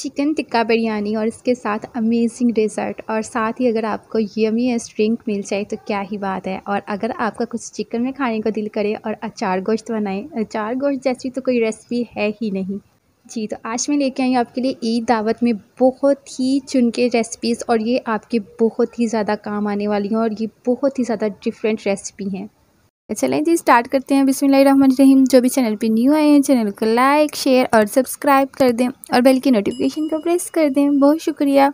chicken tikka biryani और इसके साथ अमेजिंग डिजर्ट और साथ ही अगर आपको यमी एस ड्रिंक मिल जाए तो क्या ही बात है और अगर आपका कुछ चिकन में खाने को दिल करे और अचार गोश्त बनाए अचार गोश्त जैसी तो कोई रेसिपी है ही नहीं जी तो आज मैं लेके आई हूँ आपके लिए ईद दावत में बहुत ही चुनके रेसिपीज़ और ये आपके बहुत ही ज़्यादा काम आने वाली हैं और ये बहुत ही ज़्यादा डिफरेंट रेसिपी हैं तो चलें जी स्टार्ट करते हैं बिसमीम जो भी चैनल पे न्यू आए हैं चैनल को लाइक शेयर और सब्सक्राइब कर दें और बेल की नोटिफिकेशन को प्रेस कर दें बहुत शुक्रिया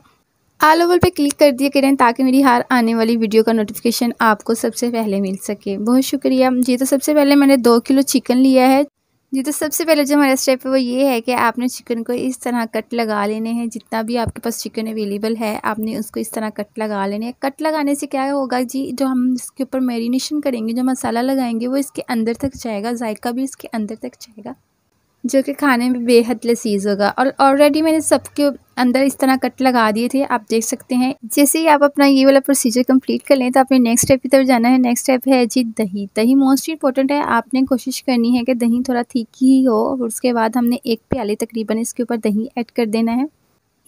आल ओवर पे क्लिक कर दिया करें ताकि मेरी हर आने वाली वीडियो का नोटिफिकेशन आपको सबसे पहले मिल सके बहुत शुक्रिया जी तो सबसे पहले मैंने दो किलो चिकन लिया है जी तो सबसे पहले जो हमारा स्टेप है वो ये है कि आपने चिकन को इस तरह कट लगा लेने हैं जितना भी आपके पास चिकन अवेलेबल है आपने उसको इस तरह कट लगा लेने हैं कट लगाने से क्या होगा जी जो हम इसके ऊपर मैरिनेशन करेंगे जो मसाला लगाएंगे वो इसके अंदर तक जाएगा जायका भी इसके अंदर तक जाएगा जो कि खाने में बेहद लसीज़ होगा और ऑलरेडी मैंने सबके अंदर इस तरह कट लगा दिए थे आप देख सकते हैं जैसे ही आप अपना ये वाला प्रोसीजर कंप्लीट कर लें तो आपने नेक्स्ट स्टेप की तरफ जाना है नेक्स्ट स्टेप है जी दही दही मोस्ट इंपॉर्टेंट है आपने कोशिश करनी है कि दही थोड़ा थीखी ही हो और उसके बाद हमने एक प्याले तकरीबन इसके ऊपर दही ऐड कर देना है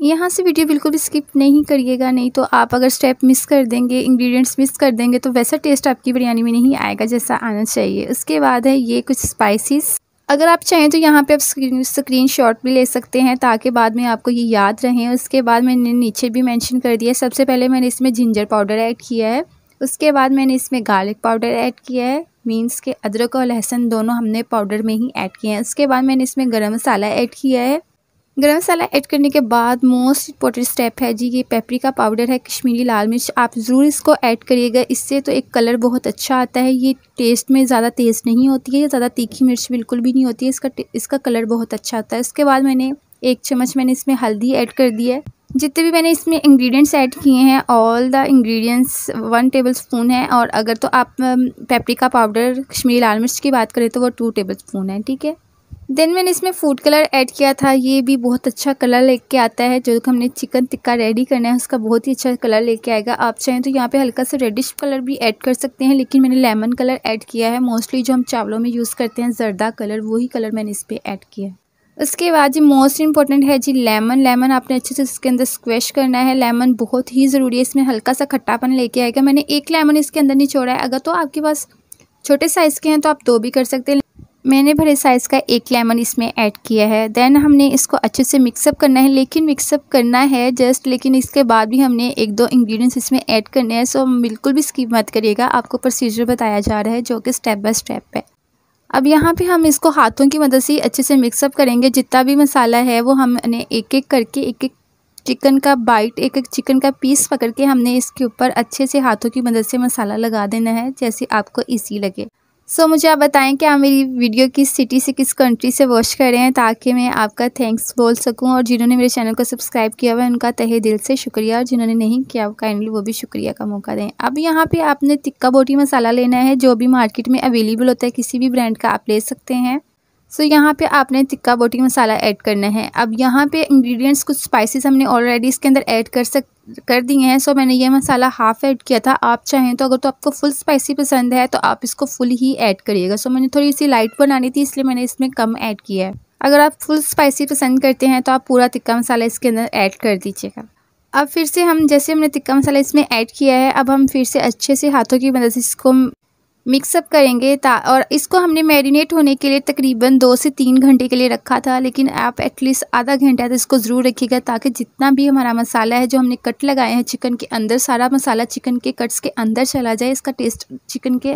यहाँ से वीडियो बिल्कुल भी स्किप नहीं करिएगा नहीं तो आप अगर स्टेप मिस कर देंगे इंग्रेडिएंट्स मिस कर देंगे तो वैसा टेस्ट आपकी बिरयानी में नहीं आएगा जैसा आना चाहिए उसके बाद है ये कुछ स्पाइसेस अगर आप चाहें तो यहाँ पे आप स्क्रीन शॉट भी ले सकते हैं ताकि बाद में आपको ये याद रहें उसके बाद मैंने नीचे भी मेंशन कर दिया सबसे पहले मैंने इसमें जिंजर पाउडर ऐड किया है उसके बाद मैंने इसमें गार्लिक पाउडर ऐड किया है मीन्स के अदरक और लहसुन दोनों हमने पाउडर में ही ऐड किए हैं उसके बाद मैंने इसमें गर्म मसाला ऐड किया है गरम मसाला ऐड करने के बाद मोस्ट इंपॉर्टेंट स्टेप है जी ये पेपरिका पाउडर है कश्मीरी लाल मिर्च आप ज़रूर इसको ऐड करिएगा इससे तो एक कलर बहुत अच्छा आता है ये टेस्ट में ज़्यादा तेज़ नहीं होती है ज़्यादा तीखी मिर्च बिल्कुल भी नहीं होती है इसका इसका कलर बहुत अच्छा आता है उसके बाद मैंने एक चम्मच मैंने इसमें हल्दी ऐड कर दी है जितने भी मैंने इसमें इंग्रेडिएंट्स ऐड किए हैं all the ingredients one tablespoon है और अगर तो आप पेपरिका पाउडर कश्मीरी लाल मिर्च की बात करें तो वो टू टेबल स्पून है ठीक है देन मैंने इसमें फूड कलर ऐड किया था ये भी बहुत अच्छा कलर लेके आता है जो हमने चिकन टिक्का रेडी करना है उसका बहुत ही अच्छा कलर लेके आएगा आप चाहें तो यहाँ पे हल्का सा रेडिश कलर भी ऐड कर सकते हैं लेकिन मैंने लेमन कलर ऐड किया है मोस्टली जो हम चावलों में यूज़ करते हैं जर्दा कलर वही कलर मैंने इस पर ऐड किया है उसके बाद जी मोस्ट इंपॉर्टेंट है जी लेमन लेमन आपने अच्छे से इसके अंदर स्क्वेश करना है लेमन बहुत ही ज़रूरी है इसमें हल्का सा खट्टापन लेके आएगा मैंने एक लेमन इसके अंदर नहीं छोड़ा है अगर तो आपके पास छोटे साइज़ के हैं तो आप दो भी कर सकते हैं मैंने भरे साइज़ का एक लेमन इसमें ऐड किया है देन हमने इसको अच्छे से मिक्सअप करना है लेकिन मिक्सअप करना है जस्ट लेकिन इसके बाद भी हमने एक दो इंग्रेडिएंट्स इसमें ऐड करने हैं सो बिल्कुल भी स्किप मत करिएगा आपको प्रोसीजर बताया जा रहा है जो कि स्टेप बाय स्टेप है अब यहाँ पे हम इसको हाथों की मदद से अच्छे से मिक्सअप करेंगे जितना भी मसाला है वो हमने एक एक करके एक एक चिकन का बाइट एक एक चिकन का पीस पकड़ के हमने इसके ऊपर अच्छे से हाथों की मदद से मसाला लगा देना है जैसे आपको ईजी लगे सो so, मुझे आप बताएं कि आप मेरी वीडियो किस सिटी से किस कंट्री से वॉच कर रहे हैं ताकि मैं आपका थैंक्स बोल सकूं और जिन्होंने मेरे चैनल को सब्सक्राइब किया हुआ है उनका तहे दिल से शुक्रिया और जिन्होंने नहीं किया काइंडली वो भी शुक्रिया का मौका दें अब यहाँ पे आपने तिक्का बोटी मसाला लेना है जो भी मार्केट में अवेलेबल होता है किसी भी ब्रांड का आप ले सकते हैं सो so, यहाँ पे आपने तिक्का बोटी मसाला ऐड करना है अब यहाँ पे इंग्रेडिएंट्स कुछ स्पाइसेस हमने ऑलरेडी इसके अंदर ऐड कर सक कर दिए हैं सो so, मैंने ये मसाला हाफ़ ऐड किया था आप चाहें तो अगर तो आपको फुल स्पाइसी पसंद है तो आप इसको फुल ही ऐड करिएगा सो so, मैंने थोड़ी सी लाइट बनानी थी इसलिए मैंने इसमें कम ऐड किया है अगर आप फुल स्पाइसी पसंद करते हैं तो आप पूरा तिक्का मसाला इसके अंदर ऐड कर दीजिएगा अब फिर से हम जैसे हमने तिक्का मसाला इसमें ऐड किया है अब हम फिर से अच्छे से हाथों की मदद से इसको मिक्सअप करेंगे और इसको हमने मैरिनेट होने के लिए तकरीबन दो से तीन घंटे के लिए रखा था लेकिन आप एटलीस्ट आधा घंटा तो इसको ज़रूर रखिएगा ताकि जितना भी हमारा मसाला है जो हमने कट लगाए हैं चिकन के अंदर सारा मसाला चिकन के कट्स के अंदर चला जाए इसका टेस्ट चिकन के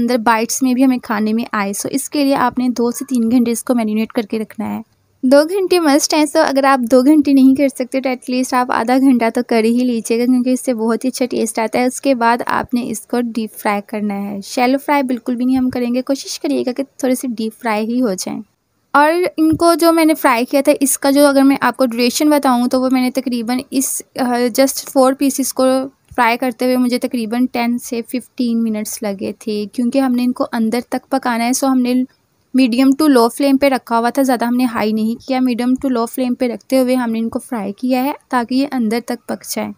अंदर बाइट्स में भी हमें खाने में आए सो इसके लिए आपने दो से तीन घंटे इसको मैरिनेट करके रखना है दो घंटे मस्ट हैं सो अगर आप दो घंटे नहीं कर सकते तो एटलीस्ट आप आधा घंटा तो कर ही लीजिएगा क्योंकि इससे बहुत ही अच्छा टेस्ट आता है उसके बाद आपने इसको डीप फ्राई करना है शेलो फ्राई बिल्कुल भी नहीं हम करेंगे कोशिश करिएगा कि थोड़े से डीप फ्राई ही हो जाएँ और इनको जो मैंने फ्राई किया था इसका जो अगर मैं आपको ड्यूरेशन बताऊँ तो वो मैंने तकरीबन इस जस्ट फोर पीसीस को फ्राई करते हुए मुझे तकरीबन टेन से फिफ्टीन मिनट्स लगे थे क्योंकि हमने इनको अंदर तक पकाना है सो हमने मीडियम टू लो फ्लेम पे रखा हुआ था ज़्यादा हमने हाई नहीं किया मीडियम टू लो फ्लेम पे रखते हुए हमने इनको फ्राई किया है ताकि ये अंदर तक पक जाए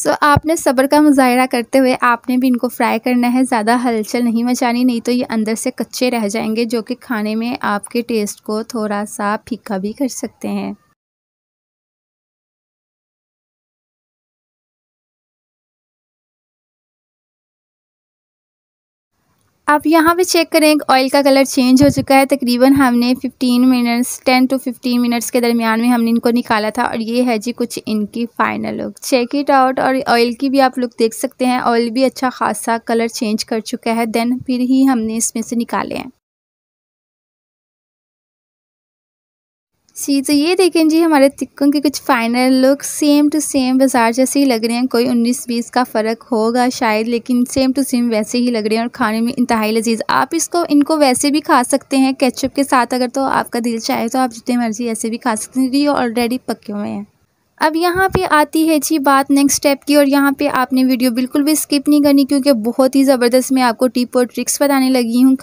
सो so, आपने सब्र का मुजाहरा करते हुए आपने भी इनको फ्राई करना है ज़्यादा हलचल नहीं मचानी नहीं तो ये अंदर से कच्चे रह जाएंगे जो कि खाने में आपके टेस्ट को थोड़ा सा फीका भी कर सकते हैं आप यहाँ पे चेक करें ऑयल का कलर चेंज हो चुका है तकरीबन हमने 15 मिनट्स 10 टू 15 मिनट्स के दरमियान में हमने इनको निकाला था और ये है जी कुछ इनकी final look check it out और ऑयल की भी आप लुक देख सकते हैं ऑयल भी अच्छा खासा कलर चेंज कर चुका है देन फिर ही हमने इसमें से निकाले हैं जी तो ये देखें जी हमारे तिक्कों के कुछ final look same to same बाजार जैसे ही लग रहे हैं कोई 19-20 का फ़र्क होगा शायद लेकिन सेम टू सेम वैसे ही लग रहे हैं और खाने में इंतहाई लजीज आप इसको इनको वैसे भी खा सकते हैं केचप के साथ अगर तो आपका दिल चाहे तो आप जितने मर्ज़ी ऐसे भी खा सकते हैं ये ऑलरेडी पके हुए हैं अब यहाँ पे आती है जी बात नेक्स्ट स्टेप की और यहाँ पे आपने वीडियो बिल्कुल भी स्किप नहीं करनी क्योंकि बहुत ही ज़बरदस्त मैं आपको टिप और ट्रिक्स बताने लगी हूँ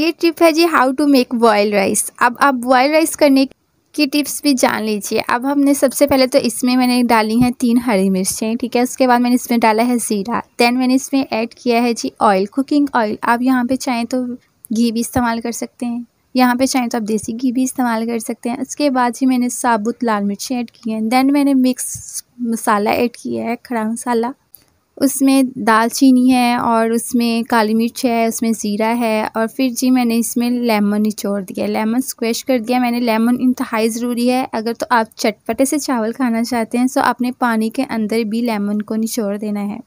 ये टिप है जी how to make boil rice अब आप बॉयल राइस करने की टिप्स भी जान लीजिए अब हमने सबसे पहले तो इसमें मैंने डाली हैं तीन हरी मिर्चें ठीक है उसके बाद मैंने इसमें डाला है ज़ीरा देन मैंने इसमें ऐड किया है जी ऑयल कुकिंग ऑयल आप यहाँ पे चाहें तो घी भी इस्तेमाल कर सकते हैं यहाँ पे चाहें तो आप देसी घी भी इस्तेमाल कर सकते हैं उसके बाद ही मैंने साबुत लाल मिर्चें ऐड की हैं देन मैंने मिक्स मसाला ऐड किया है खड़ा मसाला उसमें दालचीनी है और उसमें काली मिर्च है उसमें ज़ीरा है और फिर जी मैंने इसमें लेमन निचोड़ दिया लेमन स्क्वेश कर दिया मैंने लेमन इंतहाई ज़रूरी है अगर तो आप चटपटे से चावल खाना चाहते हैं तो आपने पानी के अंदर भी लेमन को निचोड़ देना है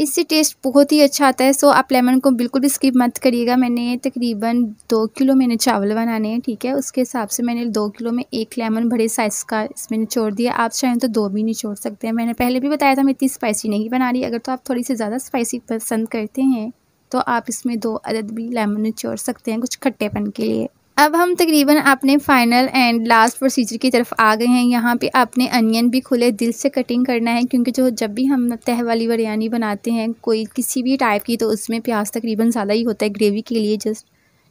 इससे टेस्ट बहुत ही अच्छा आता है सो आप लेमन को बिल्कुल भी स्किप मत करिएगा मैंने तकरीबन दो किलो मैंने चावल बनाने हैं ठीक है उसके हिसाब से मैंने दो किलो में एक लेमन बड़े साइज़ का इसमें निचोड़ दिया आप चाहें तो दो भी निचोड़ सकते हैं मैंने पहले भी बताया था मैं इतनी स्पाइसी नहीं बना रही अगर तो आप थोड़ी सी ज़्यादा स्पाइसी पसंद करते हैं तो आप इसमें दो अदद भी लेमन निचोड़ सकते हैं कुछ खट्टेपन के लिए अब हम तकरीबन अपने फाइनल एंड लास्ट प्रोसीजर की तरफ आ गए हैं यहाँ पे आपने अनियन भी खुले दिल से कटिंग करना है क्योंकि जो जब भी हम तह वाली बिरयानी बनाते हैं कोई किसी भी टाइप की तो उसमें प्याज तकरीबन ज़्यादा ही होता है ग्रेवी के लिए जस्ट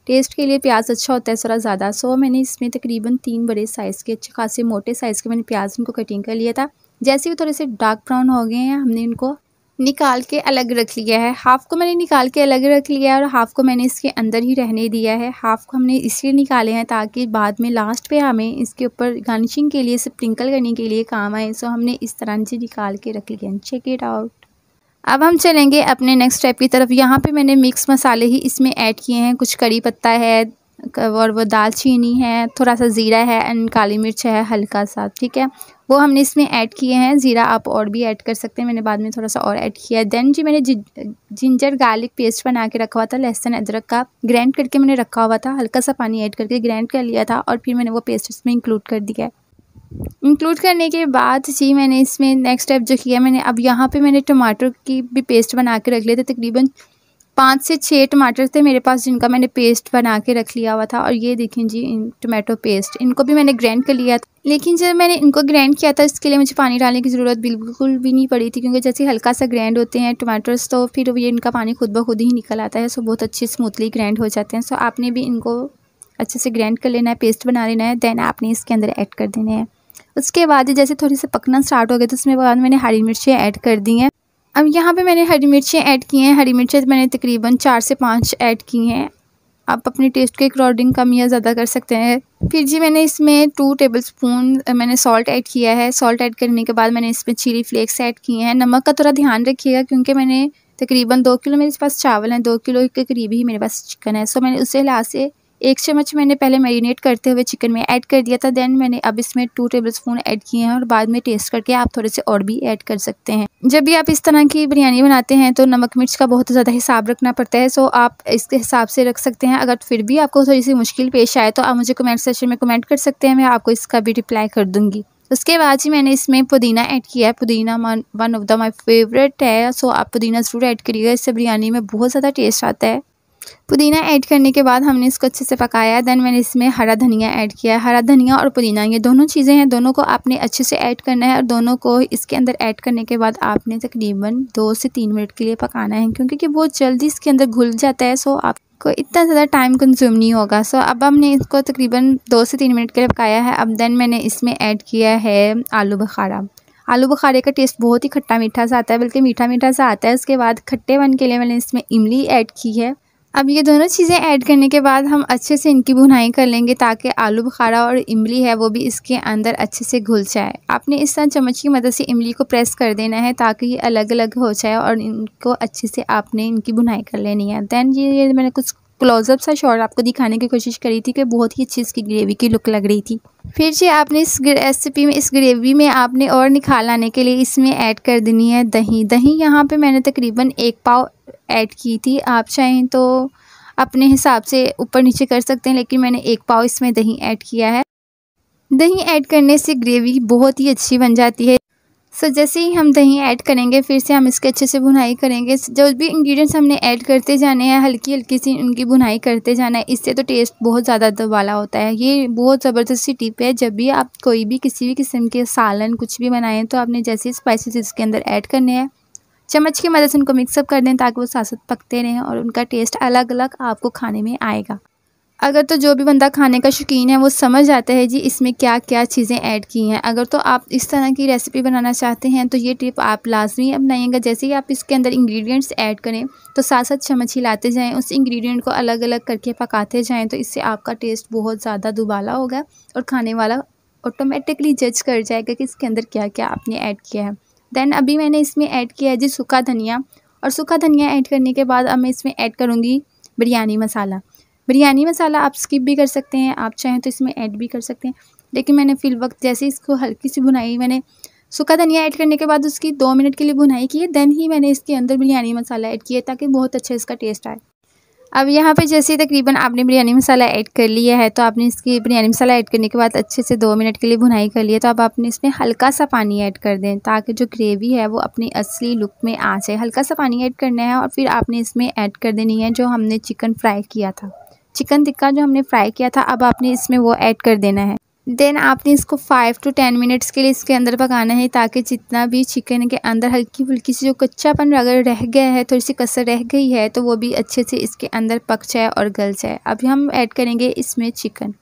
टेस्ट के लिए प्याज अच्छा होता है थोड़ा ज़्यादा सो मैंने इसमें तकरीबन तीन बड़े साइज़ के अच्छे खासे मोटे साइज़ के मैंने प्याज उनको कटिंग कर लिया था जैसे ही थोड़े से डार्क ब्राउन हो गए हैं हमने इनको निकाल के अलग रख लिया है हाफ़ को मैंने निकाल के अलग रख लिया है और हाफ़ को मैंने इसके अंदर ही रहने दिया है हाफ़ को हमने इसलिए निकाले हैं ताकि बाद में लास्ट पे हमें इसके ऊपर गार्निशिंग के लिए स्प्रिंकल करने के लिए काम आए सो हमने इस तरह से निकाल के रख लिया चेक इट आउट अब हम चलेंगे अपने नेक्स्ट स्टेप की तरफ यहाँ पे मैंने मिक्स मसाले ही इसमें ऐड किए हैं कुछ कड़ी पत्ता है और वो दालचीनी है थोड़ा सा ज़ीरा है एंड काली मिर्च है हल्का सा ठीक है वो हमने इसमें ऐड किए हैं ज़ीरा आप और भी ऐड कर सकते हैं मैंने बाद में थोड़ा सा और ऐड किया देन जी मैंने जिंजर गार्लिक पेस्ट बना के रखा हुआ था लहसुन अदरक का ग्राइंड करके मैंने रखा हुआ था हल्का सा पानी ऐड करके ग्राइंड कर लिया था और फिर मैंने वो पेस्ट इसमें इंक्लूड कर दिया है इंक्लूड करने के बाद जी मैंने इसमें नेक्स्ट स्टेप जो किया मैंने अब यहाँ पे मैंने टमाटर की भी पेस्ट बना के रख लिया था तकरीबन पाँच से छः टमाटर थे मेरे पास जिनका मैंने पेस्ट बना के रख लिया हुआ था और ये देखें जी टमाटो पेस्ट इनको भी मैंने ग्रैंड कर लिया था लेकिन जब मैंने इनको ग्रैंड किया था इसके लिए मुझे पानी डालने की ज़रूरत बिल्कुल भी नहीं पड़ी थी क्योंकि जैसे हल्का सा ग्रैंड होते हैं टमाटर्स तो फिर ये इनका पानी खुद ब खुद ही निकल आता है सो बहुत अच्छे स्मूथली ग्रैंड हो जाते हैं सो आपने भी इनको अच्छे से ग्रैंड कर लेना है पेस्ट बना लेना है दैन आपने इसके अंदर ऐड कर देने हैं उसके बाद जैसे थोड़ी से पकना स्टार्ट हो गया तो उसमें बाद मैंने हरी मिर्चें ऐड कर दी हैं अब यहाँ पे मैंने हरी मिर्चें ऐड की हैं हरी मिर्चें मैंने तकरीबन चार से पाँच ऐड की हैं आप अपने टेस्ट के अकॉर्डिंग कम या ज़्यादा कर सकते हैं फिर जी मैंने इसमें टू टेबल स्पून मैंने सॉल्ट ऐड किया है सॉल्ट ऐड करने के बाद मैंने इसमें चिली फ्लेक्स ऐड किए हैं नमक का थोड़ा ध्यान रखिएगा क्योंकि मैंने तकरीबन दो किलो मेरे पास चावल हैं दो किलो के करीब ही मेरे पास चिकन है सो मैंने उस लिहाज से एक चम्मच मैंने पहले मैरिनेट करते हुए चिकन में ऐड कर दिया था देन मैंने अब इसमें टू टेबल स्पून ऐड किए हैं और बाद में टेस्ट करके आप थोड़े से और भी ऐड कर सकते हैं जब भी आप इस तरह की बिरयानी बनाते हैं तो नमक मिर्च का बहुत ज़्यादा हिसाब रखना पड़ता है सो आप इसके हिसाब से रख सकते हैं अगर फिर भी आपको थोड़ी सी मुश्किल पेश आए तो आप मुझे कमेंट सेक्शन में कमेंट कर सकते हैं मैं आपको इसका भी रिप्लाई कर दूँगी उसके बाद ही मैंने इसमें पुदीना ऐड किया है पुदीना one of the my favourite है सो आप पुदीना ज़रूर ऐड करिएगा इससे बिरयानी में बहुत ज़्यादा टेस्ट आता है पुदीना ऐड करने के बाद हमने इसको अच्छे से पकाया देन मैंने इसमें हरा धनिया ऐड किया है हरा धनिया और पुदीना ये दोनों चीज़ें हैं दोनों को आपने अच्छे से ऐड करना है और दोनों को इसके अंदर ऐड करने के बाद आपने तकरीबन दो से तीन मिनट के लिए पकाना है क्योंकि कि वो जल्दी इसके अंदर घुल जाता है सो आप को इतना ज़्यादा टाइम कंज्यूम नहीं होगा सो अब हमने इसको तकरीबन दो से तीन मिनट के लिए पकाया है अब देन मैंने इसमें ऐड किया है आलू बखारा आलू बुखारे का टेस्ट बहुत ही खट्टा मीठा सा आता है बल्कि मीठा मीठा सा आता है उसके बाद खट्टे वन के लिए मैंने इसमें इमली ऐड की है अब ये दोनों चीज़ें ऐड करने के बाद हम अच्छे से इनकी भुनाई कर लेंगे ताकि आलू बुखारा और इमली है वो भी इसके अंदर अच्छे से घुल जाए आपने इस तरह चम्मच की मदद से इमली को प्रेस कर देना है ताकि ये अलग अलग हो जाए और इनको अच्छे से आपने इनकी भुनाई कर लेनी है दैन ये मैंने कुछ क्लोजअप सा शॉट आपको दिखाने की कोशिश करी थी कि बहुत ही अच्छी इसकी ग्रेवी की लुक लग रही थी फिर से आपने इस रेसिपी में इस ग्रेवी में आपने और निखाल आने के लिए इसमें ऐड कर देनी है दही दही यहाँ पे मैंने तकरीबन एक पाव ऐड की थी आप चाहें तो अपने हिसाब से ऊपर नीचे कर सकते हैं लेकिन मैंने एक पाव इसमें दही ऐड किया है दही ऐड करने से ग्रेवी बहुत ही अच्छी बन जाती है सो so, जैसे ही हम दही ऐड करेंगे फिर से हम इसके अच्छे से बुनाई करेंगे जो भी इंग्रेडिएंट्स हमने ऐड करते जाने हैं हल्की हल्की सी उनकी बुनाई करते जाना है इससे तो टेस्ट बहुत ज़्यादा दबाला होता है ये बहुत ज़बरदस्त सी टिप है जब भी आप कोई भी किसी भी किस्म के सालन कुछ भी बनाएं तो आपने जैसे स्पाइसिस इसके अंदर ऐड करने हैं चम्मच की मदद से उनको मिक्सअप कर दें ताकि वो साथ साथ पकते रहें और उनका टेस्ट अलग अलग आपको खाने में आएगा अगर तो जो भी बंदा खाने का शौकीन है वो समझ आता है जी इसमें क्या क्या चीज़ें ऐड की हैं अगर तो आप इस तरह की रेसिपी बनाना चाहते हैं तो ये टिप आप लाजमी अपनाइएगा जैसे ही आप इसके अंदर इंग्रेडिएंट्स ऐड करें तो साथ साथ चम्मच हिलाते जाएं उस इंग्रेडिएंट को अलग अलग करके पकाते जाएँ तो इससे आपका टेस्ट बहुत ज़्यादा दुबाला होगा और खाने वाला ऑटोमेटिकली जज कर जाएगा कि इसके अंदर क्या क्या आपने ऐड किया है दैन अभी मैंने इसमें ऐड किया है जी सूखा धनिया और सूखा धनिया ऐड करने के बाद अब मैं इसमें ऐड करूँगी बिरयानी मसाला बिरयानी मसाला आप स्किप भी कर सकते हैं आप चाहें तो इसमें ऐड भी कर सकते हैं लेकिन मैंने फिल वक्त जैसे इसको हल्की सी भुनाई मैंने सूखा धनिया ऐड करने के बाद उसकी दो मिनट के लिए भुनाई की है देन ही मैंने इसके अंदर बिरयानी मसाला ऐड किया ताकि बहुत अच्छा इसका टेस्ट आए अब यहाँ पे जैसे तकरीबन आपने बिरयानी मसाला ऐड कर लिया है तो आपने इसकी बिरयानी मसाला ऐड करने के बाद अच्छे से दो मिनट के लिए भुनाई कर लिया तो अब आपने इसमें हल्का सा पानी ऐड कर दें ताकि जो ग्रेवी है वो अपने असली लुक में आ जाए हल्का सा पानी ऐड करना है और फिर आपने इसमें ऐड कर देनी है जो हमने चिकन फ्राई किया था चिकन टिक्का जो हमने फ्राई किया था अब आपने इसमें वो ऐड कर देना है देन आपने इसको फाइव टू टेन मिनट्स के लिए इसके अंदर पकाना है ताकि जितना भी चिकन के अंदर हल्की फुल्की सी जो कच्चापन अगर रह गया है थोड़ी सी कसर रह गई है तो वो भी अच्छे से इसके अंदर पक जाए और गल जाए अभी हम ऐड करेंगे इसमें चिकन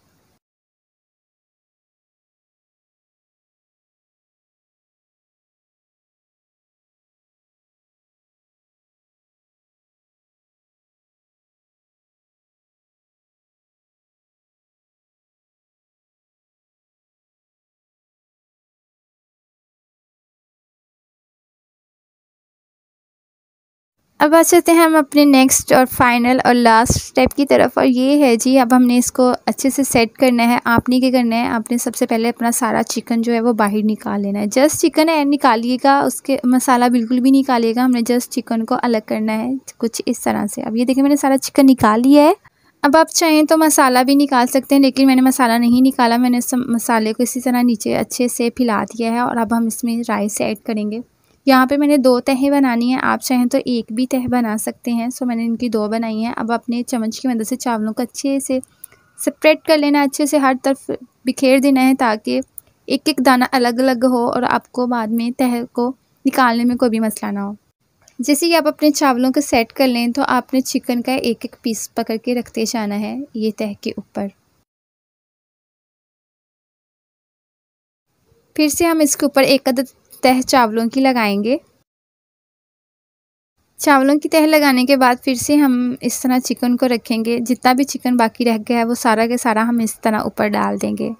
अब आ चलते हैं हम अपने नेक्स्ट और फाइनल और लास्ट स्टेप की तरफ और ये है जी अब हमने इसको अच्छे से सेट करना है आपने क्या करना है आपने सबसे पहले अपना सारा चिकन जो है वो बाहर निकाल लेना है जस्ट चिकन है निकालिएगा उसके मसाला बिल्कुल भी निकालिएगा हमने जस्ट चिकन को अलग करना है कुछ इस तरह से अब ये देखिए मैंने सारा चिकन निकाल लिया है अब आप चाहें तो मसाला भी निकाल सकते हैं लेकिन मैंने मसाला नहीं निकाला मैंने मसाले को इसी तरह नीचे अच्छे से फैला दिया है और अब हम इसमें राइस ऐड करेंगे यहाँ पे मैंने दो तह बनानी है आप चाहें तो एक भी तह बना सकते हैं सो मैंने इनकी दो बनाई हैं अब अपने चम्मच की मदद से चावलों को अच्छे से सेपरेट कर लेना अच्छे से हर तरफ बिखेर देना है ताकि एक एक दाना अलग अलग हो और आपको बाद में तह को निकालने में कोई भी मसला ना हो जैसे ही आप अपने चावलों को सेट कर लें तो आपने चिकन का एक एक पीस पकड़ के रखते जाना है ये तह के ऊपर फिर से हम इसके ऊपर एक अदद तह चावलों की लगाएंगे चावलों की तह लगाने के बाद फिर से हम इस तरह चिकन को रखेंगे जितना भी चिकन बाकी रह गया है वो सारा के सारा हम इस तरह ऊपर डाल देंगे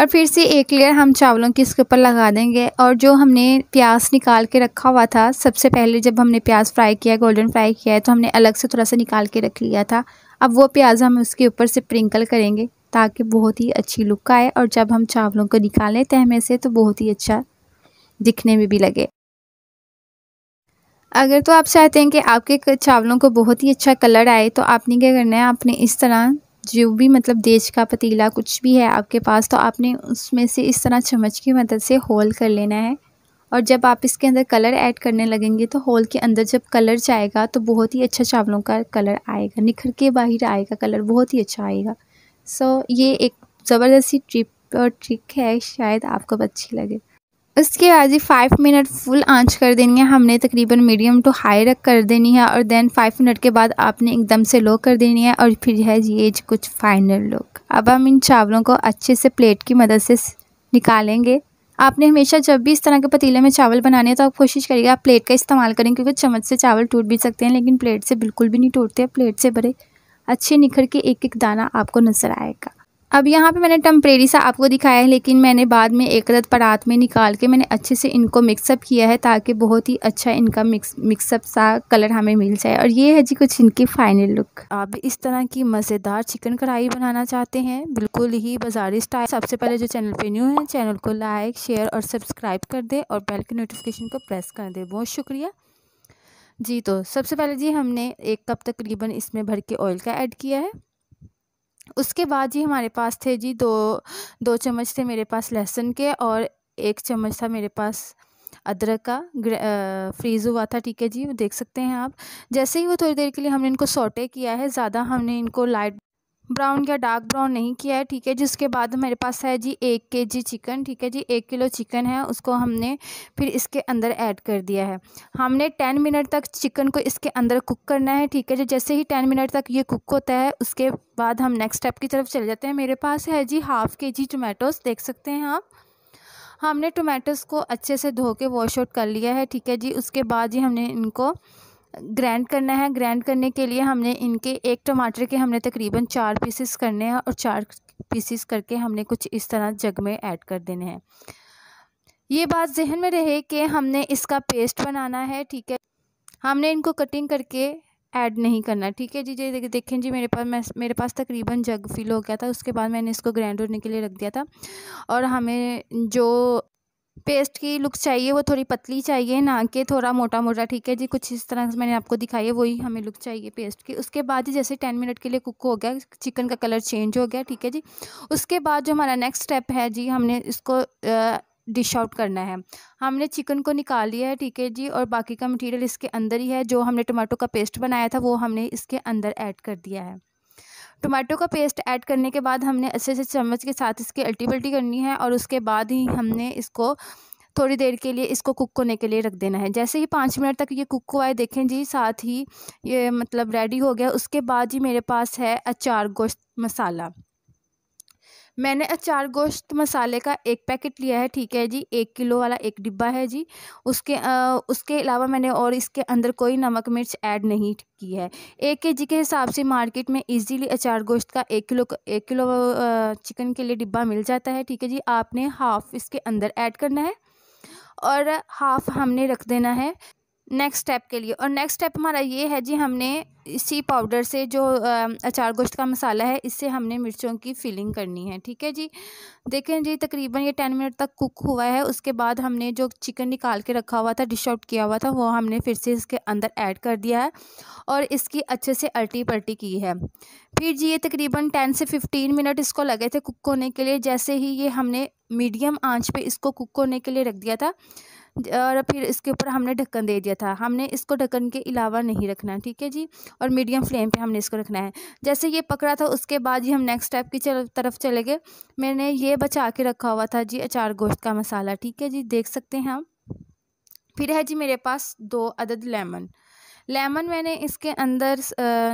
और फिर से एक लेयर हम चावलों की इसके ऊपर लगा देंगे और जो हमने प्याज निकाल के रखा हुआ था सबसे पहले जब हमने प्याज फ्राई किया गोल्डन फ्राई किया है तो हमने अलग से थोड़ा सा निकाल के रख लिया था अब वो प्याज हम उसके ऊपर से प्रिंकल करेंगे ताकि बहुत ही अच्छी लुक आए और जब हम चावलों को निकालें में से तो बहुत ही अच्छा दिखने में भी लगे अगर तो आप चाहते हैं कि आपके चावलों को बहुत ही अच्छा कलर आए तो आपने क्या करना है आपने इस तरह जो भी मतलब देश का पतीला कुछ भी है आपके पास तो आपने उसमें से इस तरह चम्मच की मदद से होल कर लेना है और जब आप इसके अंदर कलर ऐड करने लगेंगे तो होल के अंदर जब कलर जाएगा तो बहुत ही अच्छा चावलों का कलर आएगा निखर के बाहर आएगा कलर बहुत ही अच्छा आएगा सो so, ये एक ज़बरदस्ती ट्रिप और ट्रिक है शायद आपको अच्छी लगे उसके बाद ही फाइव मिनट फुल आंच कर देनी है हमने तकरीबन मीडियम टू हाई रख कर देनी है और देन फाइव मिनट के बाद आपने एकदम से लो कर देनी है और फिर है ये कुछ फाइनल लुक अब हम इन चावलों को अच्छे से प्लेट की मदद से निकालेंगे आपने हमेशा जब भी इस तरह के पतीले में चावल बनाने हैं तो आप कोशिश करिए आप प्लेट का इस्तेमाल करें क्योंकि चम्मच से चावल टूट भी सकते हैं लेकिन प्लेट से बिल्कुल भी नहीं टूटते प्लेट से बड़े अच्छे निखर के एक एक दाना आपको नज़र आएगा अब यहाँ पे मैंने टम्परेरी सा आपको दिखाया है लेकिन मैंने बाद में एक रथ परात में निकाल के मैंने अच्छे से इनको मिक्सअप किया है ताकि बहुत ही अच्छा इनका मिक्स मिक्सअप सा कलर हमें मिल जाए और ये है जी कुछ इनकी फाइनल लुक आप इस तरह की मज़ेदार चिकन कढ़ाई बनाना चाहते हैं बिल्कुल ही बाजारी स्टाइल सबसे पहले जो चैनल पर न्यू है चैनल को लाइक शेयर और सब्सक्राइब कर दे और बेल के नोटिफिकेशन को प्रेस कर दे बहुत शुक्रिया जी तो सबसे पहले जी हमने एक कप तकरीबन इसमें भर के ऑयल का ऐड किया है उसके बाद जी हमारे पास थे जी दो दो चम्मच थे मेरे पास लहसुन के और एक चम्मच था मेरे पास अदरक का फ्रीज़ हुआ था ठीक है जी देख सकते हैं आप जैसे ही वो थोड़ी देर के लिए हमने इनको सोटे किया है ज़्यादा हमने इनको लाइट ब्राउन या डार्क ब्राउन नहीं किया है ठीक है जिसके बाद हमारे पास है जी एक के जी चिकन ठीक है जी एक किलो चिकन है उसको हमने फिर इसके अंदर ऐड कर दिया है हमने टेन मिनट तक चिकन को इसके अंदर कुक करना है ठीक है जी जैसे ही टेन मिनट तक ये कुक होता है उसके बाद हम नेक्स्ट स्टेप की तरफ चले जाते हैं मेरे पास है जी हाफ़ के जी टोमेटोस देख सकते हैं आप हमने टोमेटोस को अच्छे से धो के वॉश आउट कर लिया है ठीक है जी उसके बाद ही हमने इनको ग्रैंड करना है ग्रैंड करने के लिए हमने इनके एक टमाटर के हमने तकरीबन चार पीसेस करने हैं और चार पीसेस करके हमने कुछ इस तरह जग में ऐड कर देने हैं ये बात जहन में रहे कि हमने इसका पेस्ट बनाना है ठीक है हमने इनको कटिंग करके ऐड नहीं करना ठीक है जी जी देखें जी मेरे पास मैं मेरे पास तकरीबन जग फिल हो गया था उसके बाद मैंने इसको ग्रैंड होने के लिए रख दिया था और हमें जो पेस्ट की लुक चाहिए वो थोड़ी पतली चाहिए ना कि थोड़ा मोटा मोटा ठीक है जी कुछ इस तरह से मैंने आपको दिखाई है वही हमें लुक चाहिए पेस्ट की उसके बाद ही जैसे टेन मिनट के लिए कुक हो गया चिकन का कलर चेंज हो गया ठीक है जी उसके बाद जो हमारा नेक्स्ट स्टेप है जी हमने इसको डिश आउट करना है हमने चिकन को निकाल लिया है ठीक है जी और बाकी का मटेरियल इसके अंदर ही है जो हमने टमाटो का पेस्ट बनाया था वो हमने इसके अंदर ऐड कर दिया है टोमेटो का पेस्ट ऐड करने के बाद हमने अच्छे से चम्मच के साथ इसकी अल्टी पल्टी करनी है और उसके बाद ही हमने इसको थोड़ी देर के लिए इसको कुक होने के लिए रख देना है जैसे ही पाँच मिनट तक ये कुक हुआ है देखें जी साथ ही ये मतलब रेडी हो गया उसके बाद ही मेरे पास है अचार गोश्त मसाला मैंने अचार गोश्त मसाले का एक पैकेट लिया है ठीक है जी एक किलो वाला एक डिब्बा है जी उसके आ, उसके अलावा मैंने और इसके अंदर कोई नमक मिर्च ऐड नहीं की है एक के जी के हिसाब से मार्केट में इजीली अचार गोश्त का एक किलो एक किलो चिकन के लिए डिब्बा मिल जाता है ठीक है जी आपने हाफ़ इसके अंदर ऐड करना है और हाफ़ हमने रख देना है नेक्स्ट स्टेप के लिए और नेक्स्ट स्टेप हमारा ये है जी हमने इसी पाउडर से जो अचार गोश्त का मसाला है इससे हमने मिर्चों की फिलिंग करनी है ठीक है जी देखें जी तकरीबन ये टेन मिनट तक कुक हुआ है उसके बाद हमने जो चिकन निकाल के रखा हुआ था डिश आउट किया हुआ था वो हमने फिर से इसके अंदर ऐड कर दिया है और इसकी अच्छे से अल्टी पल्टी की है फिर जी ये तकरीबन टेन से फिफ्टीन मिनट इसको लगे थे कुक होने के लिए जैसे ही ये हमने मीडियम आँच पर इसको कुक होने के लिए रख दिया था और फिर इसके ऊपर हमने ढक्कन दे दिया था हमने इसको ढक्कन के अलावा नहीं रखना ठीक है जी और मीडियम फ्लेम पे हमने इसको रखना है जैसे ये पकड़ा था उसके बाद ही हम नेक्स्ट स्टेप की तरफ चले गए मैंने ये बचा के रखा हुआ था जी अचार गोश्त का मसाला ठीक है जी देख सकते हैं हम फिर है जी मेरे पास दो अदद लेमन लेमन मैंने इसके अंदर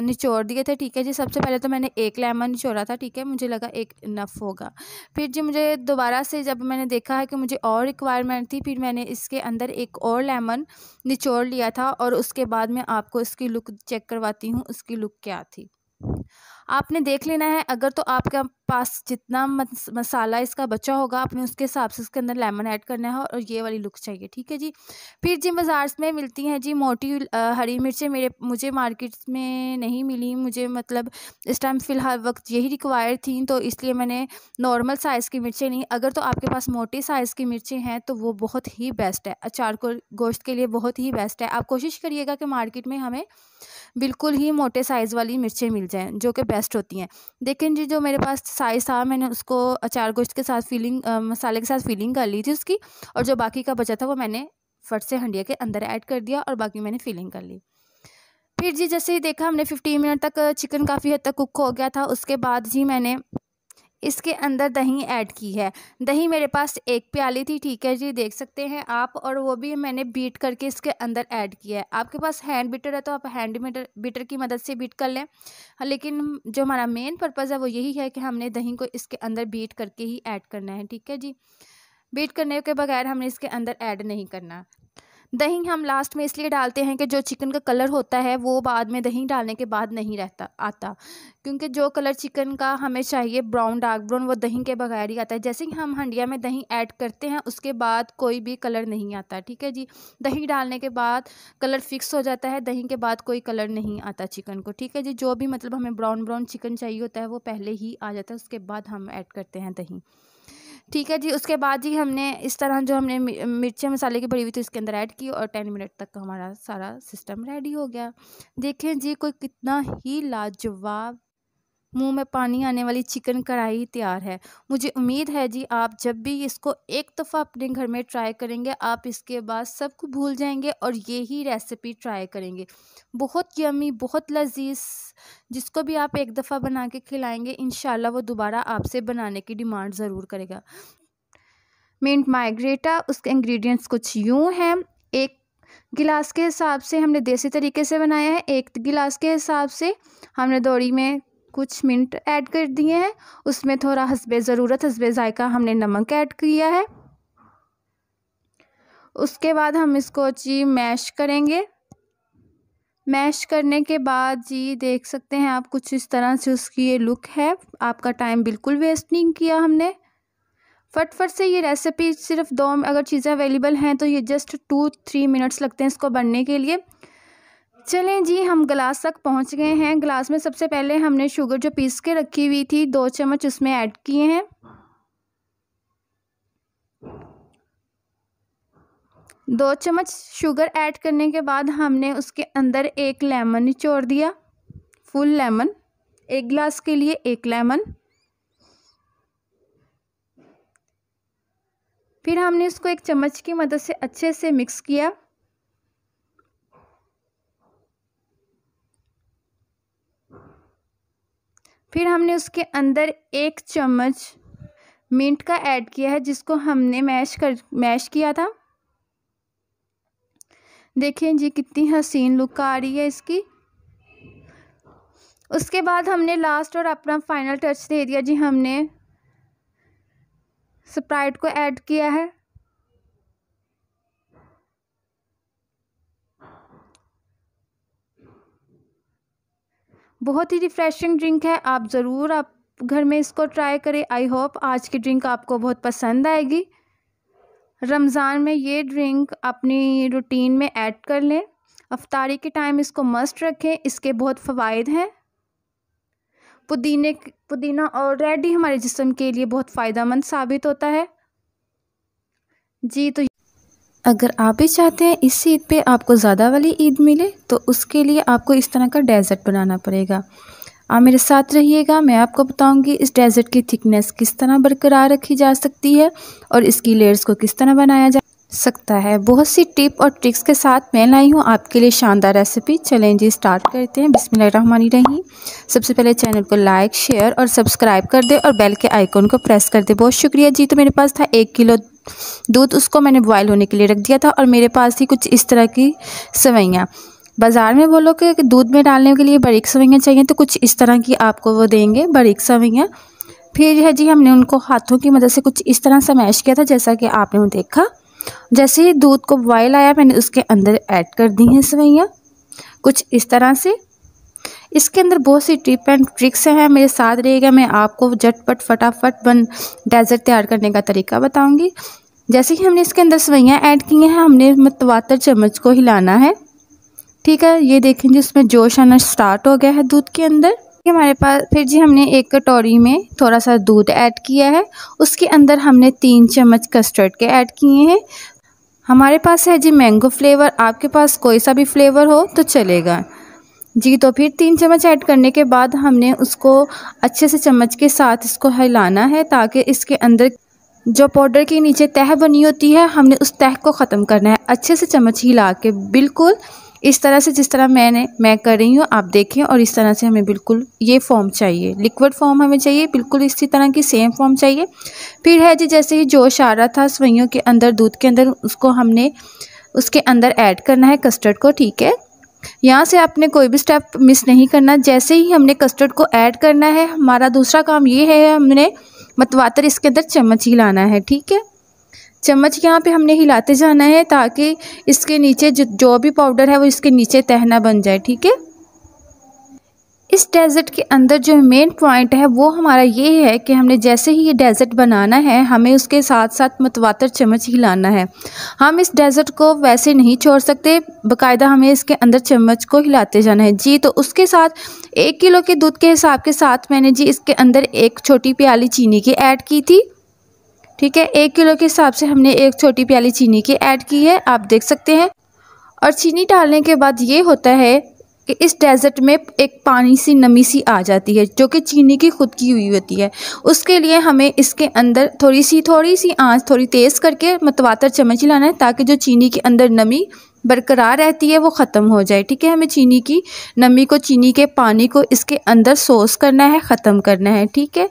निचोड़ दिए थे ठीक है जी सबसे पहले तो मैंने एक लेमन निचोड़ा था ठीक है मुझे लगा एक नफ़ होगा फिर जी मुझे दोबारा से जब मैंने देखा है कि मुझे और रिक्वायरमेंट थी फिर मैंने इसके अंदर एक और लेमन निचोड़ लिया था और उसके बाद मैं आपको इसकी लुक चेक करवाती हूँ उसकी लुक क्या थी आपने देख लेना है अगर तो आपके पास जितना मसाला इसका बचा होगा आपने उसके हिसाब से उसके अंदर लेमन ऐड करना है और ये वाली लुक चाहिए ठीक है जी फिर जी बाज़ार में मिलती हैं जी मोटी हरी मिर्चें मेरे मुझे मार्केट में नहीं मिली मुझे मतलब इस टाइम फ़िलहाल वक्त यही रिक्वायर थी तो इसलिए मैंने नॉर्मल साइज़ की मिर्चें नहीं अगर तो आपके पास मोटी साइज़ की मिर्चें हैं तो वो बहुत ही बेस्ट है अचार को गोश्त के लिए बहुत ही बेस्ट है आप कोशिश करिएगा कि मार्केट में हमें बिल्कुल ही मोटे साइज़ वाली मिर्चें मिल जाएँ हैं जो कि बेस्ट होती हैं लेकिन जी जो मेरे पास साइज़ था मैंने उसको अचार गोश्त के साथ फीलिंग मसाले के साथ फीलिंग कर ली थी उसकी और जो बाकी का बचा था वो मैंने फट से हंडिया के अंदर ऐड कर दिया और बाकी मैंने फीलिंग कर ली फिर जी जैसे ही देखा हमने फिफ्टीन मिनट तक चिकन काफ़ी हद तक कुक हो गया था उसके बाद जी मैंने इसके अंदर दही ऐड की है दही मेरे पास एक प्याली थी ठीक है जी देख सकते हैं आप और वो भी मैंने बीट करके इसके अंदर ऐड किया है आपके पास हैंड बीटर है तो आप हैंड बीटर बीटर की मदद से बीट कर लें हाँ, लेकिन जो हमारा मेन पर्पज़ है वो यही है कि हमने दही को इसके अंदर बीट करके ही ऐड करना है ठीक है जी बीट करने के बगैर हमने इसके अंदर ऐड नहीं करना दही हम लास्ट में इसलिए डालते हैं कि जो चिकन का कलर होता है वो बाद में दही डालने के बाद नहीं रहता आता क्योंकि जो कलर चिकन का हमें चाहिए ब्राउन डार्क ब्राउन वो दही के बगैर ही आता है जैसे ही हम हंडिया में दही ऐड करते हैं उसके बाद कोई भी कलर नहीं आता ठीक है जी दही डालने के बाद कलर फिक्स हो जाता है दही के बाद कोई कलर नहीं आता चिकन को ठीक है जी जो भी मतलब हमें ब्राउन ब्राउन चिकन चाहिए होता है वो पहले ही आ जाता है उसके बाद हम ऐड करते हैं दही ठीक है जी उसके बाद जी हमने इस तरह जो हमने मिर्ची मसाले की भरी हुई थी उसके अंदर ऐड की और टेन मिनट तक हमारा सारा सिस्टम रेडी हो गया देखें जी कोई कितना ही लाजवाब मुंह में पानी आने वाली चिकन कढ़ाई तैयार है मुझे उम्मीद है जी आप जब भी इसको एक दफ़ा अपने घर में ट्राई करेंगे आप इसके बाद सब कुछ भूल जाएंगे और ये रेसिपी ट्राई करेंगे बहुत यमी बहुत लजीज जिसको भी आप एक दफ़ा बना के खिलाएंगे इन वो दोबारा आपसे बनाने की डिमांड ज़रूर करेगा मिंट माइग्रेटा उसके इंग्रेडिएंट्स कुछ यूँ हैं एक गिलास के हिसाब से हमने देसी तरीके से बनाया है एक गिलास के हिसाब से हमने दौड़ी में कुछ मिनट ऐड कर दिए हैं उसमें थोड़ा हसबे ज़रूरत हसबे ज़ायका हमने नमक ऐड किया है उसके बाद हम इसको जी मैश करेंगे मैश करने के बाद जी देख सकते हैं आप कुछ इस तरह से उसकी ये लुक है आपका टाइम बिल्कुल वेस्ट नहीं किया हमने फटफट से ये रेसिपी सिर्फ दो अगर चीज़ें अवेलेबल हैं तो ये जस्ट टू थ्री मिनट्स लगते हैं इसको बनने के लिए चलें जी हम ग्लास तक पहुंच गए हैं ग्लास में सबसे पहले हमने शुगर जो पीस के रखी हुई थी दो चम्मच उसमें ऐड किए हैं दो चम्मच शुगर ऐड करने के बाद हमने उसके अंदर एक लेमन निचोड़ दिया फुल लेमन एक गिलास के लिए एक लेमन फिर हमने उसको एक चम्मच की मदद से अच्छे से मिक्स किया फिर हमने उसके अंदर एक चम्मच मिंट का ऐड किया है जिसको हमने मैश कर मैश किया था देखें जी कितनी हसीन लुक आ रही है इसकी उसके बाद हमने लास्ट और अपना फाइनल टच दे दिया जी हमने स्प्राइट को ऐड किया है बहुत ही रिफ़्रेशिंग ड्रिंक है आप ज़रूर आप घर में इसको ट्राई करें आई होप आज की ड्रिंक आपको बहुत पसंद आएगी रमज़ान में ये ड्रिंक अपनी रूटीन में ऐड कर लें अफ्तारी के टाइम इसको मस्ट रखें इसके बहुत फ़वाद हैं पुदीने पुदीना ऑलरेडी हमारे जिसम के लिए बहुत फ़ायदा मंद साबित होता है जी तो अगर आप भी चाहते हैं इस ईद पे आपको ज़्यादा वाली ईद मिले तो उसके लिए आपको इस तरह का डेजर्ट बनाना पड़ेगा आप मेरे साथ रहिएगा मैं आपको बताऊंगी इस डेजर्ट की थिकनेस किस तरह बरकरार रखी जा सकती है और इसकी लेयर्स को किस तरह बनाया जा सकता है बहुत सी टिप और ट्रिक्स के साथ मैं लाई हूँ आपके लिए शानदार रेसिपी चलें जी स्टार्ट करते हैं रही सबसे पहले चैनल को लाइक शेयर और सब्सक्राइब कर दें और बेल के आइकॉन को प्रेस कर दें बहुत शुक्रिया जी तो मेरे पास था एक किलो दूध उसको मैंने बॉयल होने के लिए रख दिया था और मेरे पास थी कुछ इस तरह की सवैयाँ बाज़ार में बोलो कि दूध में डालने के लिए बारीक सवैयाँ चाहिए तो कुछ इस तरह की आपको वो देंगे बारीक सवैयाँ फिर है जी हमने उनको हाथों की मदद से कुछ इस तरह से मैश किया था जैसा कि आपने वो देखा जैसे ही दूध को बॉयल आया मैंने उसके अंदर ऐड कर दी हैं सवैयाँ कुछ इस तरह से इसके अंदर बहुत सी टिप एंड ट्रिक्स हैं मेरे साथ रहेगा मैं आपको झटपट फटाफट बन डेजर्ट तैयार करने का तरीका बताऊंगी जैसे कि हमने इसके अंदर सवैयाँ ऐड किए हैं हमने मतवातर चम्मच को हिलाना है ठीक है ये देखें जी उसमें जोश आना स्टार्ट हो गया है दूध के अंदर हमारे पास फिर जी हमने एक कटोरी में थोड़ा सा दूध ऐड किया है उसके अंदर हमने तीन चम्मच कस्टर्ड के ऐड किए हैं हमारे पास है जी मैंगो फ्लेवर आपके पास कोई सा भी फ्लेवर हो तो चलेगा जी तो फिर तीन चम्मच ऐड करने के बाद हमने उसको अच्छे से चम्मच के साथ इसको हिलाना है ताकि इसके अंदर जो पाउडर के नीचे तह बनी होती है हमने उस तह को ख़त्म करना है अच्छे से चम्मच हिला के बिल्कुल इस तरह से जिस तरह मैंने मैं कर रही हूँ आप देखें और इस तरह से हमें बिल्कुल ये फॉर्म चाहिए लिक्विड फॉर्म हमें चाहिए बिल्कुल इसी तरह की सेम फॉर्म चाहिए फिर है जी जैसे ही जोश आ रहा था सवैयों के अंदर दूध के अंदर उसको हमने उसके अंदर ऐड करना है कस्टर्ड को ठीक है यहाँ से आपने कोई भी स्टेप मिस नहीं करना जैसे ही हमने कस्टर्ड को ऐड करना है हमारा दूसरा काम ये है हमने मतवातर इसके अंदर चम्मच हिलाना है ठीक है चम्मच यहाँ पे हमने हिलाते जाना है ताकि इसके नीचे जो जो भी पाउडर है वो इसके नीचे तहना बन जाए ठीक है इस डेजर्ट के अंदर जो मेन पॉइंट है वो हमारा ये है कि हमने जैसे ही ये डेजर्ट बनाना है हमें उसके साथ साथ मतवातर चम्मच हिलाना है हम इस डेजर्ट को वैसे नहीं छोड़ सकते बकायदा हमें इसके अंदर चम्मच को हिलाते जाना है जी तो उसके साथ एक किलो के दूध के हिसाब के साथ मैंने जी इसके अंदर एक छोटी प्याली चीनी की ऐड की थी ठीक है एक किलो के हिसाब से हमने एक छोटी प्याली चीनी की ऐड की है आप देख सकते हैं और चीनी डालने के बाद ये होता है इस डेजर्ट में एक पानी सी नमी सी आ जाती है जो कि चीनी की खुद की हुई होती है उसके लिए हमें इसके अंदर थोड़ी सी थोड़ी सी आंच थोड़ी तेज़ करके मतवातर चम्मच लाना है ताकि जो चीनी के अंदर नमी बरकरार रहती है वो ख़त्म हो जाए ठीक है हमें चीनी की नमी को चीनी के पानी को इसके अंदर सोस करना है ख़त्म करना है ठीक है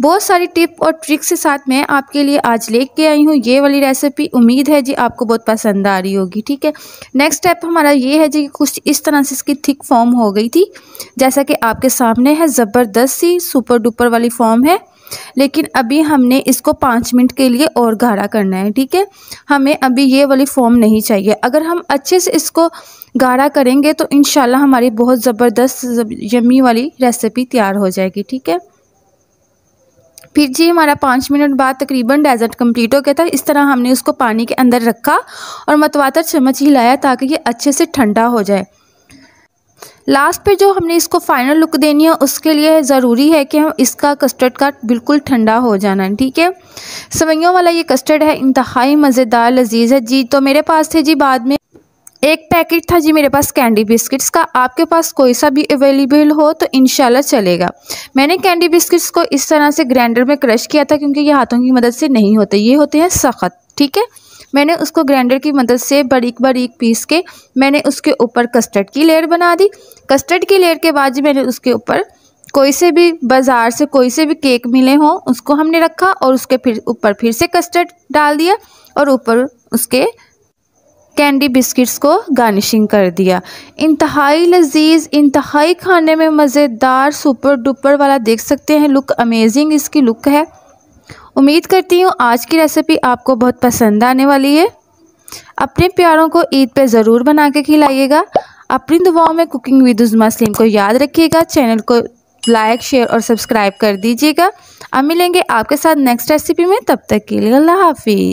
बहुत सारी टिप और ट्रिक्स के साथ मैं आपके लिए आज लेके आई हूँ ये वाली रेसिपी उम्मीद है जी आपको बहुत पसंद आ रही होगी ठीक है नेक्स्ट स्टेप हमारा ये है जी कुछ इस तरह से इसकी थिक फॉर्म हो गई थी जैसा कि आपके सामने है ज़बरदस्त सी सुपर डुपर वाली फॉर्म है लेकिन अभी हमने इसको पाँच मिनट के लिए और गाढ़ा करना है ठीक है हमें अभी ये वाली फॉर्म नहीं चाहिए अगर हम अच्छे से इसको गाढ़ा करेंगे तो इन हमारी बहुत ज़बरदस्त यमी वाली रेसिपी तैयार हो जाएगी ठीक है फिर जी हमारा पाँच मिनट बाद तकरीबन डेजर्ट कंप्लीट हो गया था इस तरह हमने उसको पानी के अंदर रखा और मतवातर चम्मच ही लाया ताकि ये अच्छे से ठंडा हो जाए लास्ट पे जो हमने इसको फाइनल लुक देनी है उसके लिए ज़रूरी है कि हम इसका कस्टर्ड का बिल्कुल ठंडा हो जाना है ठीक है सवैयों वाला ये कस्टर्ड है इंतहाई मज़ेदार लजीज़ है जी तो मेरे पास थे जी बाद में एक पैकेट था जी मेरे पास कैंडी बिस्किट्स का आपके पास कोई सा भी अवेलेबल हो तो इन चलेगा मैंने कैंडी बिस्किट्स को इस तरह से ग्राइंडर में क्रश किया था क्योंकि ये हाथों की मदद से नहीं होते ये होते हैं सख्त ठीक है मैंने उसको ग्राइंडर की मदद से बारीक बारीक पीस के मैंने उसके ऊपर कस्टर्ड की लेयर बना दी कस्टर्ड की लेयर के बाद जी मैंने उसके ऊपर कोई से भी बाज़ार से कोई से भी केक मिले हों उसको हमने रखा और उसके फिर ऊपर फिर से कस्टर्ड डाल दिया और ऊपर उसके कैंडी बिस्किट्स को गार्निशिंग कर दिया इंतहाई लजीज इंतहाई खाने में मज़ेदार सुपर डुपर वाला देख सकते हैं लुक अमेजिंग इसकी लुक है उम्मीद करती हूँ आज की रेसिपी आपको बहुत पसंद आने वाली है अपने प्यारों को ईद पे ज़रूर बना के खिलाइएगा अपनी दुआओं में कुकिंग विद उजमा सलीम को याद रखिएगा चैनल को लाइक शेयर और सब्सक्राइब कर दीजिएगा अब मिलेंगे आपके साथ नेक्स्ट रेसिपी में तब तक के लिए अल्लाह हाफिज़